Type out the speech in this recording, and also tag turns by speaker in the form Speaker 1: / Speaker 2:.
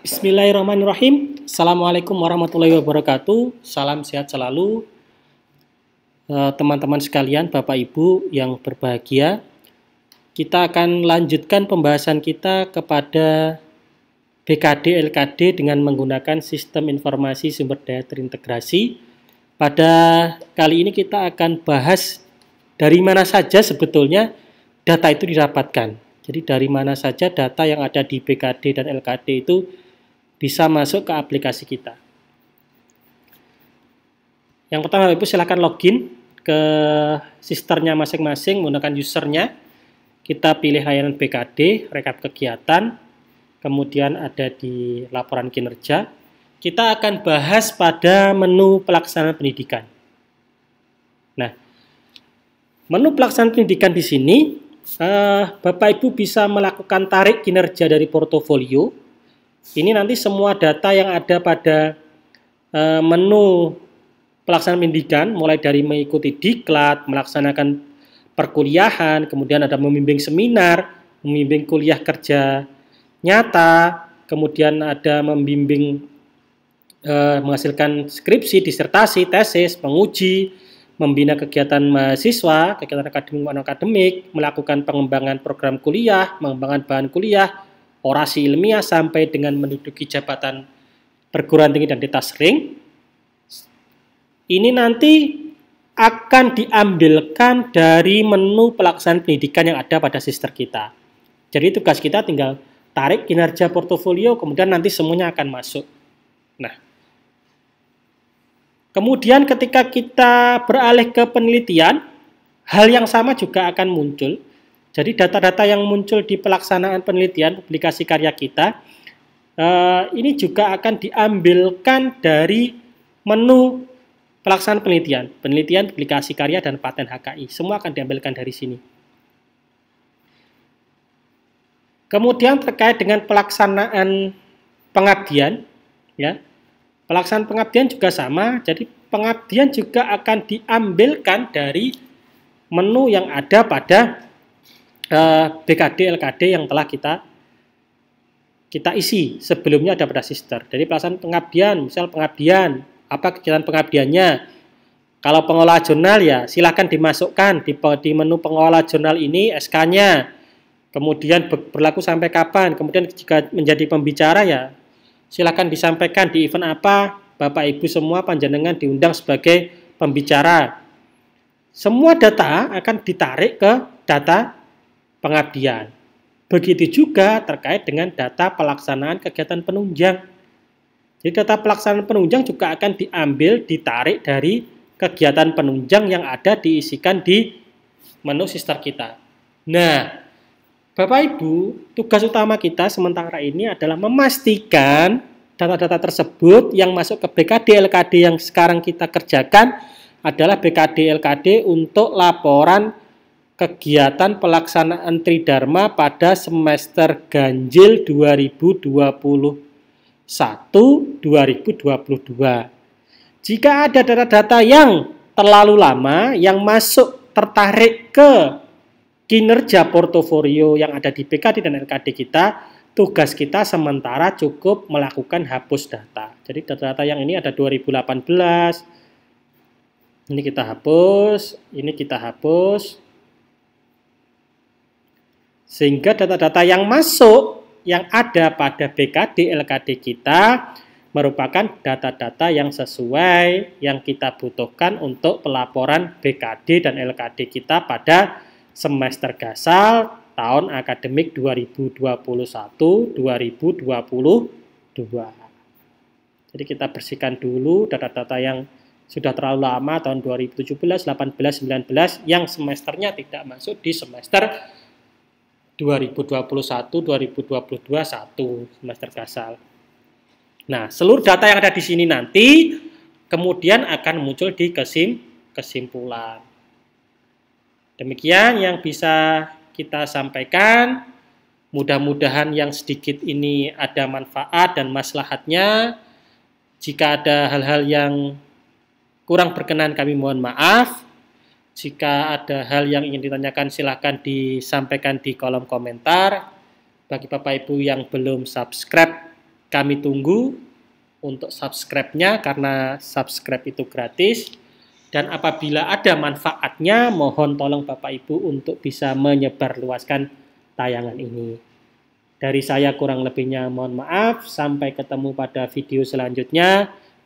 Speaker 1: Bismillahirrahmanirrahim. Assalamualaikum warahmatullahi wabarakatuh. Salam sehat selalu eh, teman-teman sekalian, Bapak Ibu yang berbahagia. Kita akan lanjutkan pembahasan kita kepada BKD LKD dengan menggunakan sistem informasi sumber daya terintegrasi. Pada kali ini kita akan bahas dari mana saja sebetulnya data itu didapatkan. Jadi dari mana saja data yang ada di BKD dan LKD itu bisa masuk ke aplikasi kita. Yang pertama Bapak Ibu silakan login ke sisternya masing-masing menggunakan usernya. Kita pilih layanan BKD, rekap kegiatan, kemudian ada di laporan kinerja. Kita akan bahas pada menu pelaksanaan pendidikan. Nah, menu pelaksanaan pendidikan di sini, eh, Bapak Ibu bisa melakukan tarik kinerja dari portofolio, ini nanti semua data yang ada pada e, menu pelaksanaan pendidikan, mulai dari mengikuti diklat, melaksanakan perkuliahan, kemudian ada membimbing seminar, membimbing kuliah kerja nyata, kemudian ada membimbing e, menghasilkan skripsi, disertasi, tesis, penguji, membina kegiatan mahasiswa, kegiatan akademik akademik, melakukan pengembangan program kuliah, pengembangan bahan kuliah, orasi ilmiah sampai dengan menduduki jabatan perguruan tinggi dan ditasring ini nanti akan diambilkan dari menu pelaksanaan pendidikan yang ada pada sister kita. Jadi tugas kita tinggal tarik kinerja portofolio, kemudian nanti semuanya akan masuk. Nah, kemudian ketika kita beralih ke penelitian, hal yang sama juga akan muncul, jadi data-data yang muncul di pelaksanaan penelitian publikasi karya kita eh, ini juga akan diambilkan dari menu pelaksanaan penelitian, penelitian publikasi karya dan paten HKI. Semua akan diambilkan dari sini. Kemudian terkait dengan pelaksanaan pengabdian, ya. Pelaksanaan pengabdian juga sama, jadi pengabdian juga akan diambilkan dari menu yang ada pada Eh, BKD LKD yang telah kita kita isi sebelumnya ada pada sister Jadi pelaksanaan pengabdian misal pengabdian apa kegiatan pengabdiannya kalau pengelola jurnal ya silahkan dimasukkan di, di menu pengelola jurnal ini SK-nya kemudian berlaku sampai kapan kemudian jika menjadi pembicara ya silahkan disampaikan di event apa Bapak Ibu semua panjenengan diundang sebagai pembicara semua data akan ditarik ke data pengabdian. Begitu juga terkait dengan data pelaksanaan kegiatan penunjang. Jadi data pelaksanaan penunjang juga akan diambil, ditarik dari kegiatan penunjang yang ada diisikan di menu sister kita. Nah, Bapak Ibu, tugas utama kita sementara ini adalah memastikan data-data tersebut yang masuk ke BKD LKD yang sekarang kita kerjakan adalah BKD LKD untuk laporan kegiatan pelaksanaan Tridharma pada semester ganjil 2021-2022. Jika ada data-data yang terlalu lama yang masuk tertarik ke kinerja portofolio yang ada di PKD dan LKD kita, tugas kita sementara cukup melakukan hapus data. Jadi data-data yang ini ada 2018, ini kita hapus, ini kita hapus, sehingga data-data yang masuk yang ada pada BKD LKD kita merupakan data-data yang sesuai yang kita butuhkan untuk pelaporan BKD dan LKD kita pada semester gasal tahun akademik 2021-2022. Jadi kita bersihkan dulu data-data yang sudah terlalu lama tahun 2017, 18, 19 yang semesternya tidak masuk di semester 2021-2022 satu semester kasal. Nah, seluruh data yang ada di sini nanti kemudian akan muncul di kesim kesimpulan. Demikian yang bisa kita sampaikan. Mudah-mudahan yang sedikit ini ada manfaat dan maslahatnya. Jika ada hal-hal yang kurang berkenan kami mohon maaf. Jika ada hal yang ingin ditanyakan silahkan disampaikan di kolom komentar. Bagi Bapak Ibu yang belum subscribe, kami tunggu untuk subscribe-nya karena subscribe itu gratis. Dan apabila ada manfaatnya, mohon tolong Bapak Ibu untuk bisa menyebarluaskan tayangan ini. Dari saya kurang lebihnya mohon maaf, sampai ketemu pada video selanjutnya.